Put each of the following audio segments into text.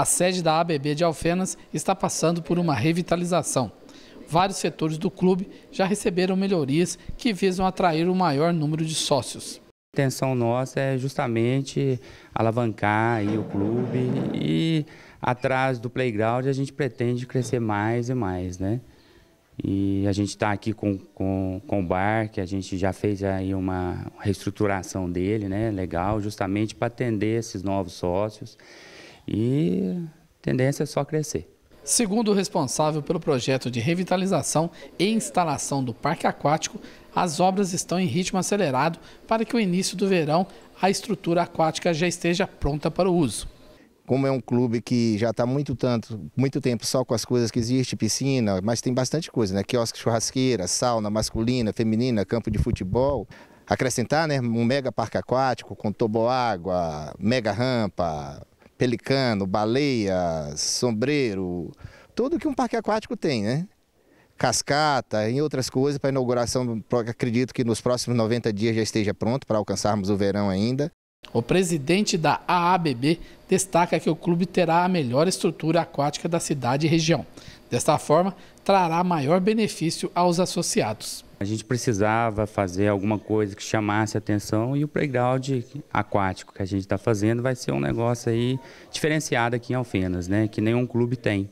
a sede da ABB de Alfenas está passando por uma revitalização. Vários setores do clube já receberam melhorias que visam atrair o maior número de sócios. A intenção nossa é justamente alavancar o clube e atrás do playground a gente pretende crescer mais e mais, né? E a gente está aqui com, com, com o bar, que a gente já fez aí uma reestruturação dele, né? Legal, justamente para atender esses novos sócios e tendência é só crescer. Segundo o responsável pelo projeto de revitalização e instalação do parque aquático, as obras estão em ritmo acelerado para que o início do verão a estrutura aquática já esteja pronta para o uso. Como é um clube que já está muito tanto, muito tempo só com as coisas que existem, piscina, mas tem bastante coisa, né? Quiosque, churrasqueira, sauna masculina, feminina, campo de futebol, acrescentar né, um mega parque aquático com toboágua, mega rampa, pelicano, baleia, sombreiro, tudo que um parque aquático tem, né? Cascata, em outras coisas, para inauguração, acredito que nos próximos 90 dias já esteja pronto para alcançarmos o verão ainda. O presidente da AABB destaca que o clube terá a melhor estrutura aquática da cidade e região. Desta forma, trará maior benefício aos associados. A gente precisava fazer alguma coisa que chamasse atenção e o playground aquático que a gente está fazendo vai ser um negócio aí diferenciado aqui em Alfenas, né? Que nenhum clube tem.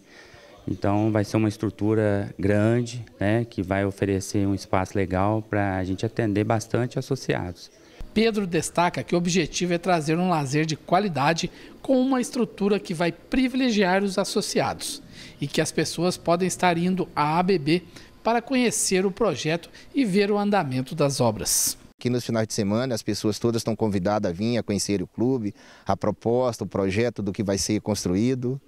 Então vai ser uma estrutura grande, né? Que vai oferecer um espaço legal para a gente atender bastante associados. Pedro destaca que o objetivo é trazer um lazer de qualidade com uma estrutura que vai privilegiar os associados e que as pessoas podem estar indo à ABB para conhecer o projeto e ver o andamento das obras. Aqui nos finais de semana, as pessoas todas estão convidadas a vir a conhecer o clube, a proposta, o projeto do que vai ser construído.